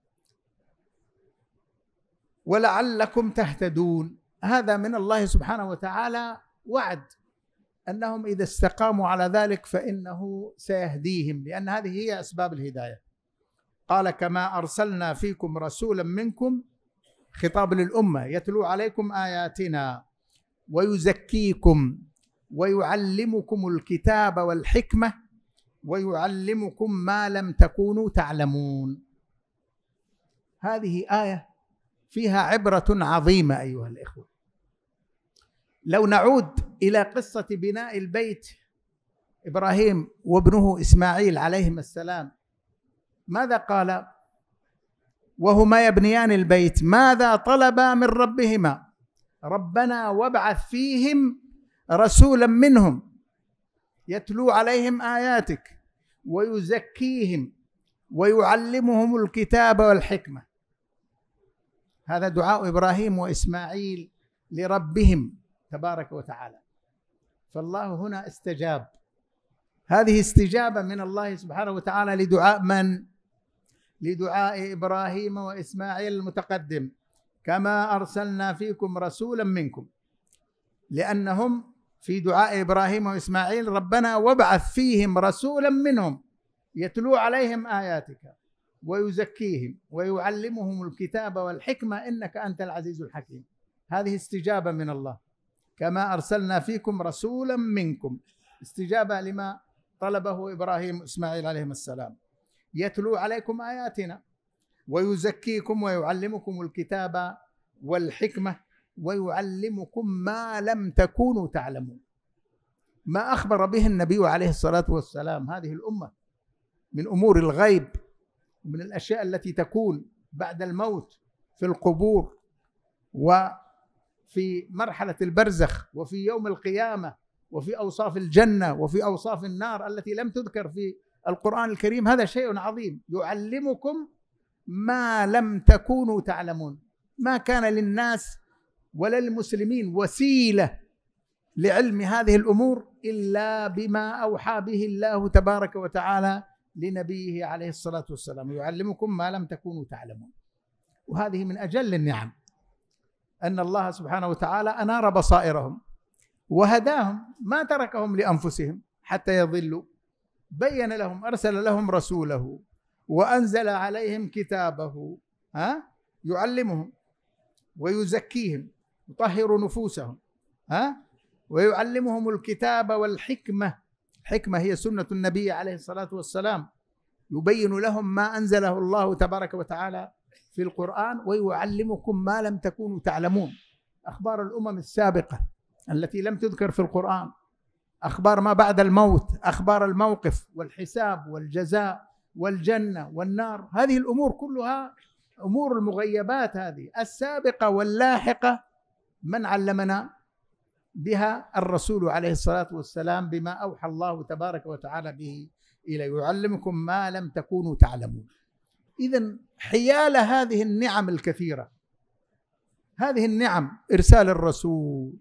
ولعلكم تهتدون هذا من الله سبحانه وتعالى وعد انهم اذا استقاموا على ذلك فانه سيهديهم لان هذه هي اسباب الهدايه قال كما ارسلنا فيكم رسولا منكم خطاب للامه يتلو عليكم اياتنا ويزكيكم ويعلمكم الكتاب والحكمه ويعلمكم ما لم تكونوا تعلمون هذه ايه فيها عبره عظيمه ايها الاخوه لو نعود الى قصه بناء البيت ابراهيم وابنه اسماعيل عليهما السلام ماذا قال وهما يبنيان البيت ماذا طلبا من ربهما ربنا وابعث فيهم رسولا منهم يتلو عليهم اياتك ويزكيهم ويعلمهم الكتاب والحكمه هذا دعاء ابراهيم واسماعيل لربهم تبارك وتعالى فالله هنا استجاب هذه استجابه من الله سبحانه وتعالى لدعاء من لدعاء ابراهيم واسماعيل المتقدم كما ارسلنا فيكم رسولا منكم لانهم في دعاء ابراهيم واسماعيل ربنا وابعث فيهم رسولا منهم يتلو عليهم اياتك ويزكيهم ويعلمهم الكتاب والحكمه انك انت العزيز الحكيم هذه استجابه من الله كما ارسلنا فيكم رسولا منكم استجابه لما طلبه ابراهيم واسماعيل عليهم السلام يتلو عليكم اياتنا ويزكيكم ويعلمكم الكتاب والحكمه ويعلمكم ما لم تكونوا تعلمون ما اخبر به النبي عليه الصلاه والسلام هذه الامه من امور الغيب ومن الاشياء التي تكون بعد الموت في القبور وفي مرحله البرزخ وفي يوم القيامه وفي اوصاف الجنه وفي اوصاف النار التي لم تذكر في القرآن الكريم هذا شيء عظيم يعلمكم ما لم تكونوا تعلمون ما كان للناس ولا للمسلمين وسيلة لعلم هذه الأمور إلا بما أوحى به الله تبارك وتعالى لنبيه عليه الصلاة والسلام يعلمكم ما لم تكونوا تعلمون وهذه من أجل النعم أن الله سبحانه وتعالى أنار بصائرهم وهداهم ما تركهم لأنفسهم حتى يضلوا بين لهم ارسل لهم رسوله وانزل عليهم كتابه ها يعلمهم ويزكيهم يطهر نفوسهم ها ويعلمهم الكتاب والحكمه الحكمه هي سنه النبي عليه الصلاه والسلام يبين لهم ما انزله الله تبارك وتعالى في القران ويعلمكم ما لم تكونوا تعلمون اخبار الامم السابقه التي لم تذكر في القران اخبار ما بعد الموت اخبار الموقف والحساب والجزاء والجنه والنار هذه الامور كلها امور المغيبات هذه السابقه واللاحقه من علمنا بها الرسول عليه الصلاه والسلام بما اوحى الله تبارك وتعالى به اليه يعلمكم ما لم تكونوا تعلمون اذا حيال هذه النعم الكثيره هذه النعم ارسال الرسول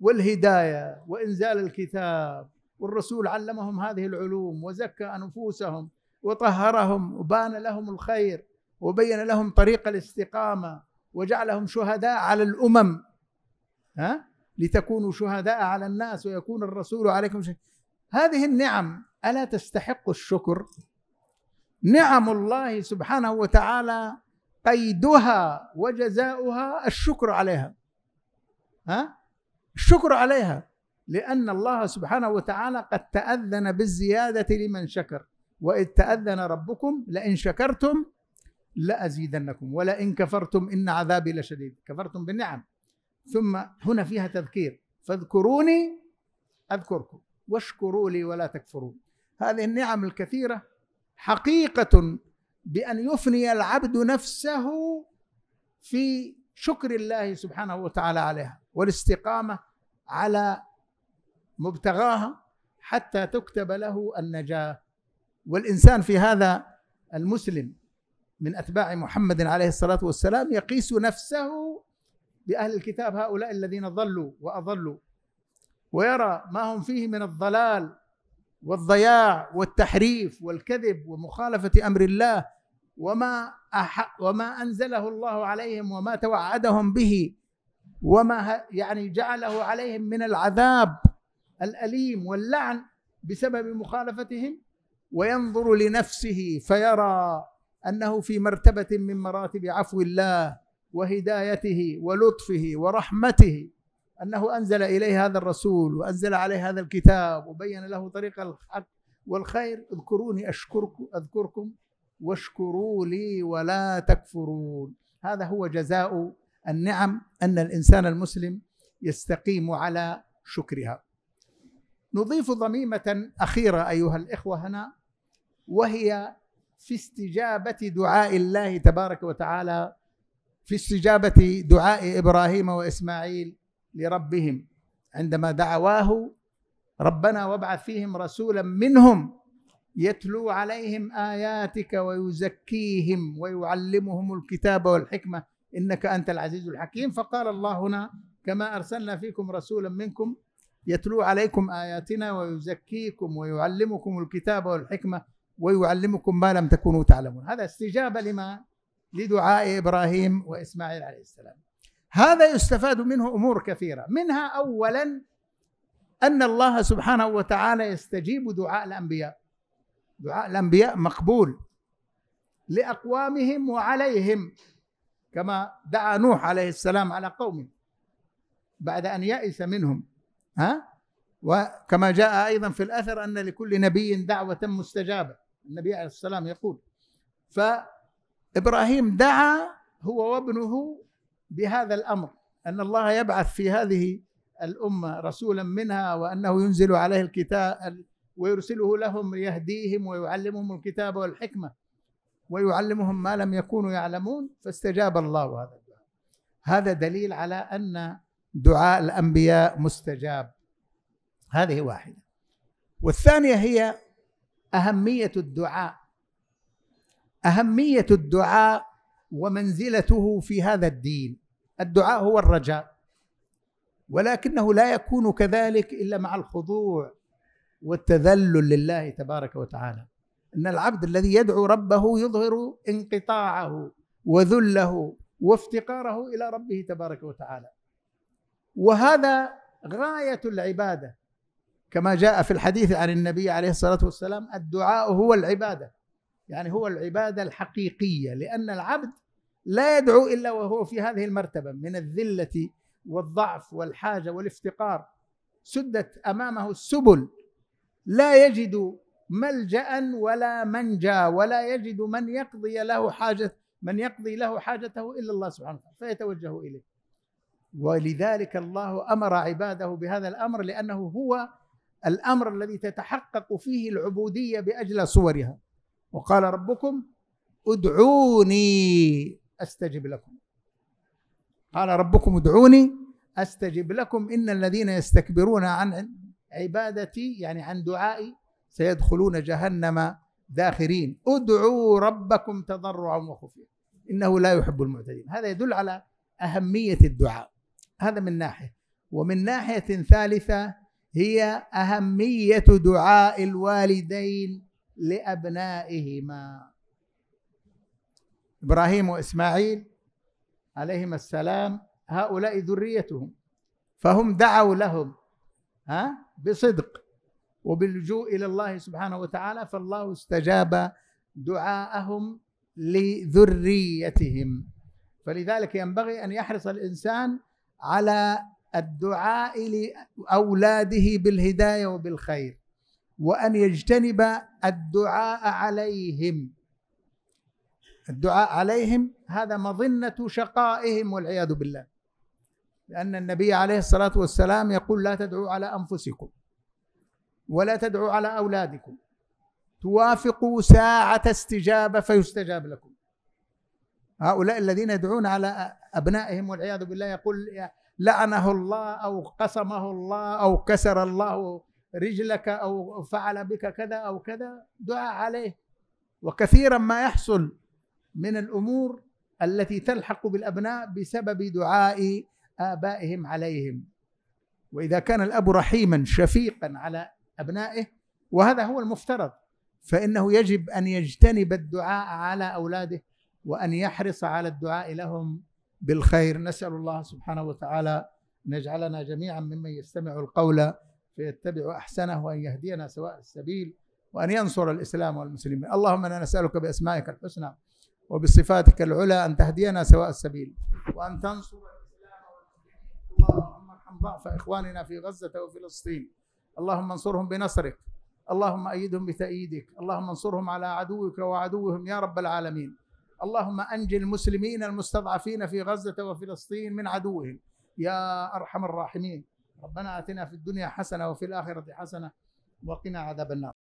والهدايه وانزال الكتاب والرسول علمهم هذه العلوم وزكى نفوسهم وطهرهم وبان لهم الخير وبين لهم طريق الاستقامه وجعلهم شهداء على الامم ها لتكونوا شهداء على الناس ويكون الرسول عليكم شهداء هذه النعم الا تستحق الشكر نعم الله سبحانه وتعالى قيدها وجزاؤها الشكر عليها ها الشكر عليها لأن الله سبحانه وتعالى قد تأذن بالزيادة لمن شكر وإذ تأذن ربكم لئن شكرتم لأزيدنكم ولئن كفرتم إن عذابي لشديد كفرتم بالنعم ثم هنا فيها تذكير فاذكروني أذكركم واشكروا لي ولا تكفرون هذه النعم الكثيرة حقيقة بأن يفني العبد نفسه في شكر الله سبحانه وتعالى عليها والاستقامة على مبتغاها حتى تكتب له النجاه والانسان في هذا المسلم من اتباع محمد عليه الصلاه والسلام يقيس نفسه باهل الكتاب هؤلاء الذين ضلوا واضلوا ويرى ما هم فيه من الضلال والضياع والتحريف والكذب ومخالفه امر الله وما أح وما انزله الله عليهم وما توعدهم به وما يعني جعله عليهم من العذاب الأليم واللعن بسبب مخالفتهم وينظر لنفسه فيرى أنه في مرتبة من مراتب عفو الله وهدايته ولطفه ورحمته أنه أنزل إليه هذا الرسول وأنزل عليه هذا الكتاب وبين له طريق الحق والخير اذكروني أشكركم أذكركم واشكروا لي ولا تكفرون هذا هو جزاء النعم ان الانسان المسلم يستقيم على شكرها. نضيف ضميمه اخيره ايها الاخوه هنا وهي في استجابه دعاء الله تبارك وتعالى في استجابه دعاء ابراهيم واسماعيل لربهم عندما دعواه ربنا وابعث فيهم رسولا منهم يتلو عليهم اياتك ويزكيهم ويعلمهم الكتاب والحكمه انك انت العزيز الحكيم فقال الله هنا كما ارسلنا فيكم رسولا منكم يتلو عليكم اياتنا ويزكيكم ويعلمكم الكتاب والحكمه ويعلمكم ما لم تكونوا تعلمون هذا استجابه لما لدعاء ابراهيم واسماعيل عليه السلام هذا يستفاد منه امور كثيره منها اولا ان الله سبحانه وتعالى يستجيب دعاء الانبياء دعاء الانبياء مقبول لاقوامهم وعليهم كما دعا نوح عليه السلام على قومه بعد أن يئس منهم ها وكما جاء أيضا في الأثر أن لكل نبي دعوة مستجابة النبي عليه السلام يقول فإبراهيم دعا هو وابنه بهذا الأمر أن الله يبعث في هذه الأمة رسولا منها وأنه ينزل عليه الكتاب ويرسله لهم ليهديهم ويعلمهم الكتاب والحكمة ويعلمهم ما لم يكونوا يعلمون فاستجاب الله هذا الدعاء هذا دليل على أن دعاء الأنبياء مستجاب هذه واحدة والثانية هي أهمية الدعاء أهمية الدعاء ومنزلته في هذا الدين الدعاء هو الرجاء ولكنه لا يكون كذلك إلا مع الخضوع والتذلل لله تبارك وتعالى ان العبد الذي يدعو ربه يظهر انقطاعه وذله وافتقاره الى ربه تبارك وتعالى وهذا غايه العباده كما جاء في الحديث عن النبي عليه الصلاه والسلام الدعاء هو العباده يعني هو العباده الحقيقيه لان العبد لا يدعو الا وهو في هذه المرتبه من الذله والضعف والحاجه والافتقار سدت امامه السبل لا يجد ملجا ولا منجا ولا يجد من يقضي له حاجه من يقضي له حاجته الا الله سبحانه وتعالى فيتوجه اليه ولذلك الله امر عباده بهذا الامر لانه هو الامر الذي تتحقق فيه العبوديه باجل صورها وقال ربكم ادعوني استجب لكم قال ربكم ادعوني استجب لكم ان الذين يستكبرون عن عبادتي يعني عن دعائي سيدخلون جهنم داخرين ادعوا ربكم تضرعا وخفيا انه لا يحب المعتدين هذا يدل على اهميه الدعاء هذا من ناحيه ومن ناحيه ثالثه هي اهميه دعاء الوالدين لابنائهما ابراهيم واسماعيل عليهما السلام هؤلاء ذريتهم فهم دعوا لهم ها بصدق وباللجوء الى الله سبحانه وتعالى فالله استجاب دعاءهم لذريتهم فلذلك ينبغي ان يحرص الانسان على الدعاء لاولاده بالهدايه وبالخير وان يجتنب الدعاء عليهم الدعاء عليهم هذا مظنه شقائهم والعياذ بالله لان النبي عليه الصلاه والسلام يقول لا تدعوا على انفسكم ولا تدعوا على أولادكم توافقوا ساعة استجابة فيستجاب لكم هؤلاء الذين يدعون على أبنائهم والعياذ بالله يقول لعنه الله أو قسمه الله أو كسر الله رجلك أو فعل بك كذا أو كذا دعاء عليه وكثيرا ما يحصل من الأمور التي تلحق بالأبناء بسبب دعاء آبائهم عليهم وإذا كان الأب رحيما شفيقا على أبنائه وهذا هو المفترض فإنه يجب أن يجتنب الدعاء على أولاده وأن يحرص على الدعاء لهم بالخير نسأل الله سبحانه وتعالى أن يجعلنا جميعا ممن يستمع القول فيتبع أحسنه وأن يهدينا سواء السبيل وأن ينصر الإسلام والمسلمين اللهم أنا نسألك بأسمائك الحسنى وبصفاتك العلى أن تهدينا سواء السبيل وأن تنصر الإسلام والمسلمين اللهم ارحم ضعف إخواننا في غزة وفلسطين اللهم انصرهم بنصرك اللهم أيدهم بتأييدك اللهم انصرهم على عدوك وعدوهم يا رب العالمين اللهم أنج المسلمين المستضعفين في غزة وفلسطين من عدوهم يا أرحم الراحمين ربنا آتنا في الدنيا حسنة وفي الآخرة حسنة وقنا عذاب النار